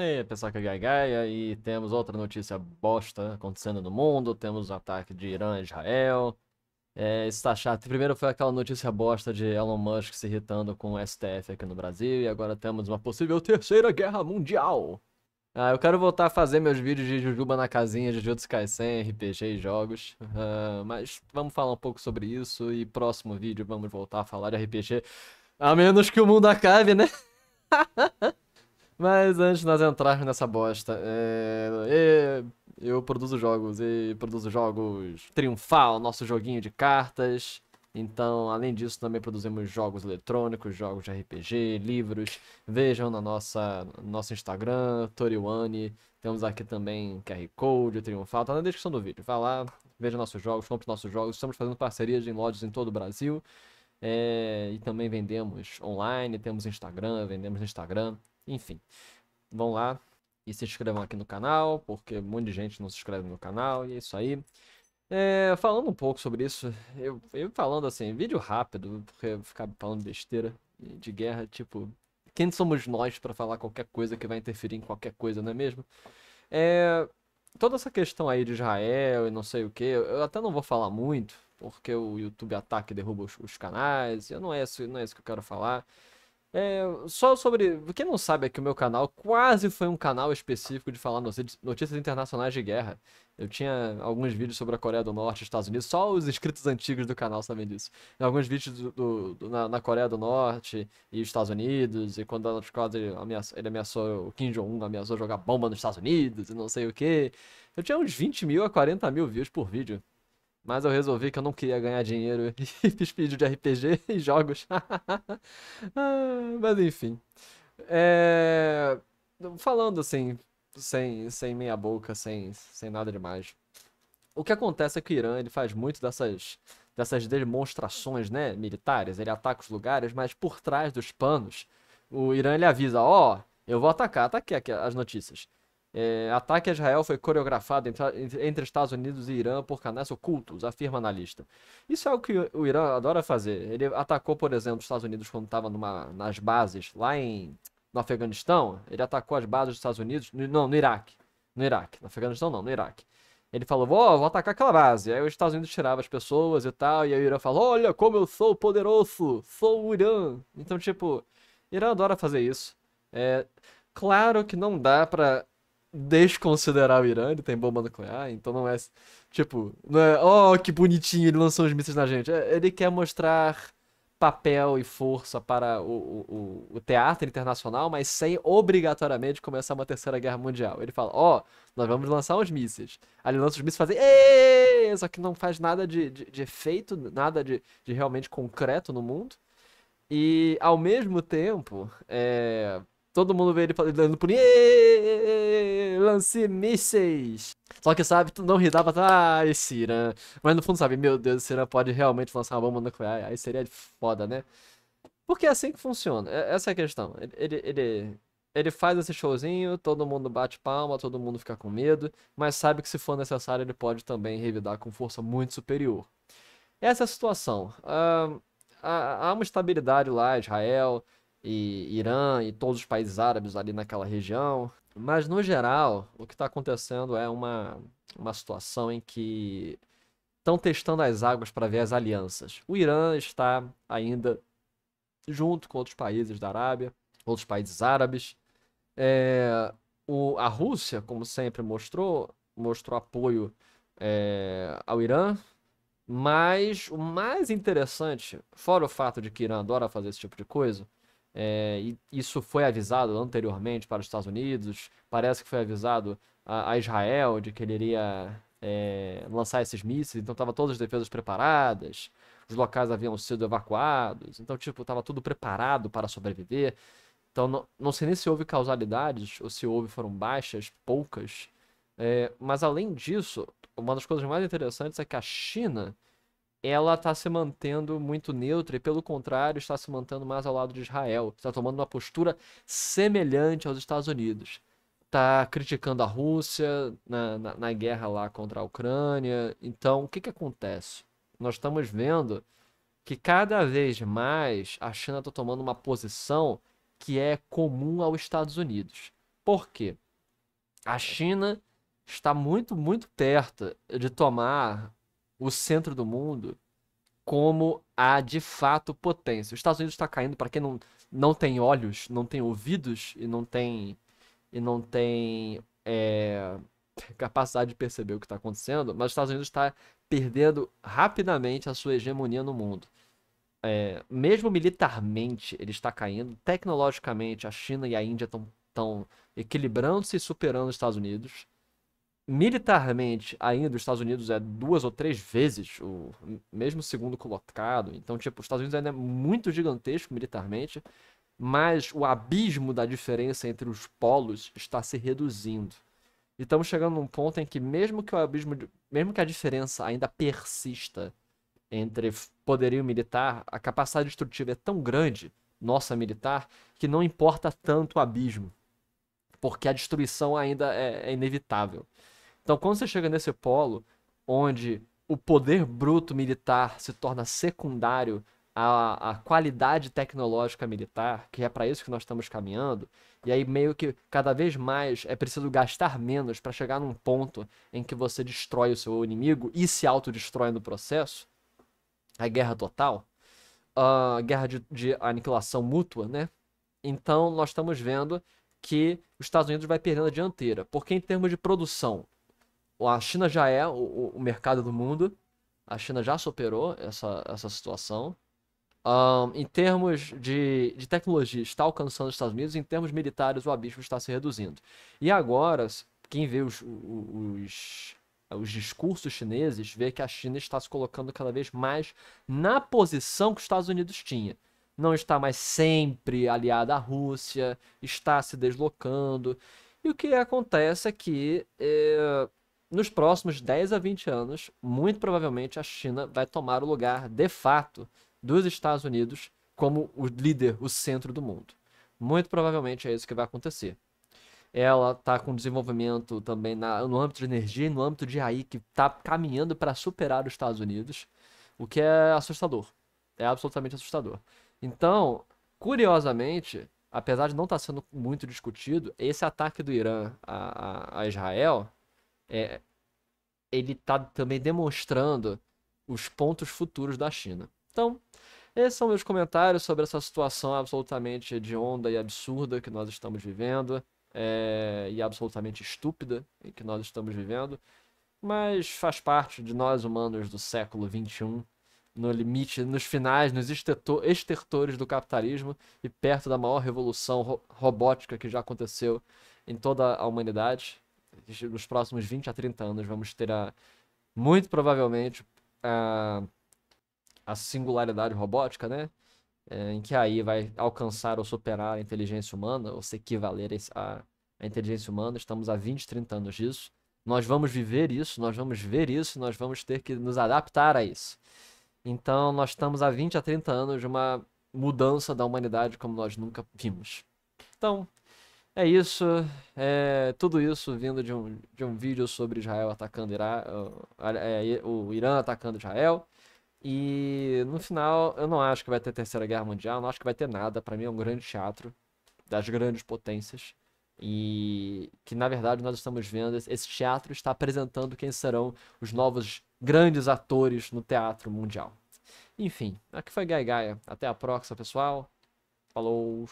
Ei, é, pessoal que é Gaia, e temos outra notícia bosta acontecendo no mundo, temos o ataque de Irã a Israel. É, isso tá chato. Primeiro foi aquela notícia bosta de Elon Musk se irritando com o STF aqui no Brasil, e agora temos uma possível terceira guerra mundial. Ah, eu quero voltar a fazer meus vídeos de Jujuba na casinha, Jujutsu Kaisen, RPG e jogos. Uh, mas vamos falar um pouco sobre isso e próximo vídeo vamos voltar a falar de RPG. A menos que o mundo acabe, né? Mas antes de nós entrarmos nessa bosta, é... eu produzo jogos e produzo jogos triunfal, nosso joguinho de cartas. Então, além disso, também produzimos jogos eletrônicos, jogos de RPG, livros. Vejam na nossa nosso Instagram, Toriwane. Temos aqui também QR Code, Triunfal, tá na descrição do vídeo. Vá lá, veja nossos jogos, compre nossos jogos. Estamos fazendo parcerias em lojas em todo o Brasil. É, e também vendemos online, temos Instagram, vendemos no Instagram. Enfim, vão lá e se inscrevam aqui no canal, porque um monte de gente não se inscreve no canal, e é isso aí. É, falando um pouco sobre isso, eu, eu falando assim, vídeo rápido, porque ficar falando besteira de guerra, tipo, quem somos nós para falar qualquer coisa que vai interferir em qualquer coisa, não é mesmo? É, toda essa questão aí de Israel e não sei o que, eu até não vou falar muito, porque o YouTube ataca e derruba os, os canais, eu não é, isso, não é isso que eu quero falar. É, só sobre. Quem não sabe é que o meu canal quase foi um canal específico de falar notícias internacionais de guerra. Eu tinha alguns vídeos sobre a Coreia do Norte, Estados Unidos, só os inscritos antigos do canal sabem disso. alguns vídeos do, do, do, na, na, Coreia do Norte e Estados Unidos, e quando Donald Trump ele, ameaçou, ele ameaçou, o Kim Jong-un ameaçou jogar bomba nos Estados Unidos e não sei o que. Eu tinha uns 20 mil a 40 mil views por vídeo. Mas eu resolvi que eu não queria ganhar dinheiro e fiz vídeo de RPG e jogos. Ah, mas enfim. É... Falando assim, sem, sem meia boca, sem, sem nada demais. O que acontece é que o Irã ele faz muito dessas, dessas demonstrações né, militares. Ele ataca os lugares, mas por trás dos panos, o Irã ele avisa: ó, oh, eu vou atacar, tá aqui, aqui as notícias. É, ataque a Israel foi coreografado entre, entre, Estados Unidos e Irã por canais ocultos, afirma analista. Isso é o que o Irã adora fazer. Ele atacou, por exemplo, os Estados Unidos quando estava nas bases lá em, no Afeganistão. Ele atacou as bases dos Estados Unidos, não, no Iraque. No Iraque, no Afeganistão não, no Iraque. Ele falou, vou, vou atacar aquela base. Aí os Estados Unidos tiravam as pessoas e tal, e aí o Irã falou, olha como eu sou poderoso, sou o Irã. Então, tipo, Irã adora fazer isso. É, claro que não dá pra desconsiderar o Irã, ele tem bomba nuclear, então não é. Tipo, não é. Oh, que bonitinho, ele lançou os mísseis na gente. É, ele quer mostrar papel e força para o, o, o teatro internacional, mas sem obrigatoriamente começar uma terceira guerra mundial. Ele fala, ó, oh, nós vamos lançar uns mísseis. Aí ele lança os mísseis e fazem, assim, só que não faz nada de, de, de efeito, nada de, de realmente concreto no mundo. E ao mesmo tempo, é, Todo mundo vê ele dando por lance mísseis. Só que sabe, tu não ridava, dá pra Cira. Mas no fundo sabe, meu Deus, Cira pode realmente lançar uma bomba nuclear. Aí seria foda, né? Porque é assim que funciona. É, essa é a questão. Ele, ele, ele faz esse showzinho, todo mundo bate palma, todo mundo fica com medo, mas sabe que se for necessário ele pode também revidar com força muito superior. Essa é a situação. Uh, há uma estabilidade lá, Israel e Irã e todos os países árabes ali naquela região. Mas, no geral, o que está acontecendo é uma, uma situação em que estão testando as águas para ver as alianças. O Irã está ainda junto com outros países da Arábia, outros países árabes. É, o, a Rússia, como sempre, mostrou, mostrou apoio é, ao Irã. Mas o mais interessante, fora o fato de que o Irã adora fazer esse tipo de coisa, é, isso foi avisado anteriormente para os Estados Unidos, parece que foi avisado a, a Israel de que ele iria é, lançar esses mísseis, então estavam todas as defesas preparadas, os locais haviam sido evacuados, então, tipo, estava tudo preparado para sobreviver. Então, não, não, sei nem se houve causalidades ou se houve foram baixas, poucas. É, mas, além disso, uma das coisas mais interessantes é que a China ela está se mantendo muito neutra e, pelo contrário, está se mantendo mais ao lado de Israel. Está tomando uma postura semelhante aos Estados Unidos. Está criticando a Rússia na, na, na, guerra lá contra a Ucrânia. Então, o que, que acontece? Nós estamos vendo que cada vez mais a China está tomando uma posição que é comum aos Estados Unidos. Por quê? A China está muito, muito perto de tomar o centro do mundo como a de fato potência. Os Estados Unidos está caindo para quem não, não tem olhos, não tem ouvidos e não tem e não tem é, capacidade de perceber o que está acontecendo. Mas os Estados Unidos está perdendo rapidamente a sua hegemonia no mundo. É, mesmo militarmente ele está caindo, tecnologicamente a China e a Índia estão equilibrando-se e superando os Estados Unidos militarmente ainda os Estados Unidos é duas ou três vezes o mesmo segundo colocado. Então, tipo, os Estados Unidos ainda é muito gigantesco militarmente, mas o abismo da diferença entre os polos está se reduzindo. E estamos chegando num ponto em que mesmo que o abismo, mesmo que a diferença ainda persista entre poderio militar, a capacidade destrutiva é tão grande, nossa militar, que não importa tanto o abismo porque a destruição ainda é, é inevitável. Então, quando você chega nesse polo, onde o poder bruto militar se torna secundário à, à qualidade tecnológica militar, que é para isso que nós estamos caminhando, e aí meio que cada vez mais é preciso gastar menos para chegar num ponto em que você destrói o seu inimigo e se autodestrói no processo, a guerra total, a ah, guerra de, de aniquilação mútua, né? Então nós estamos vendo que os Estados Unidos vai perdendo a dianteira. Porque em termos de produção, a China já é o, o mercado do mundo. A China já superou essa, essa situação. Um, em termos de, de tecnologia, está alcançando os Estados Unidos. Em termos militares, o abismo está se reduzindo. E agora, quem vê os, os, os discursos chineses vê que a China está se colocando cada vez mais na posição que os Estados Unidos tinha não está mais sempre aliada à Rússia, está se deslocando. E o que acontece é que eh, nos próximos 10 a 20 anos, muito provavelmente a China vai tomar o lugar, de fato, dos Estados Unidos como o líder, o centro do mundo. Muito provavelmente é isso que vai acontecer. Ela está com desenvolvimento também na, no âmbito de energia e no âmbito de AI, que está caminhando para superar os Estados Unidos, o que é assustador. É absolutamente assustador. Então, curiosamente, apesar de não estar tá sendo muito discutido, esse ataque do Irã a, a, a Israel, é, ele está também demonstrando os pontos futuros da China. Então, esses são meus comentários sobre essa situação absolutamente hedionda e absurda que nós estamos vivendo, é, e absolutamente estúpida em que nós estamos vivendo, mas faz parte de nós humanos do século XXI no limite, nos finais, nos estertores do capitalismo e perto da maior revolução ro robótica que já aconteceu em toda a humanidade. Nos próximos 20 a 30 anos vamos ter a, muito provavelmente a, a singularidade robótica, né? É, em que aí vai alcançar ou superar a inteligência humana, ou se equivaler à inteligência humana. Estamos há 20, 30 anos disso. Nós vamos viver isso, nós vamos ver isso, nós vamos ter que nos adaptar a isso. Então, nós estamos há 20 a 30 anos de uma mudança da humanidade como nós nunca vimos. Então, é isso. É tudo isso vindo de um, de um vídeo sobre Israel atacando o é, o Irã atacando Israel. E no final, eu não acho que vai ter Terceira Guerra Mundial, não acho que vai ter nada. Para mim é um grande teatro das grandes potências. E que na verdade nós estamos vendo, esse teatro está apresentando quem serão os novos grandes atores no teatro mundial. Enfim, aqui foi Gaia Gaia. Até a próxima, pessoal. Falou!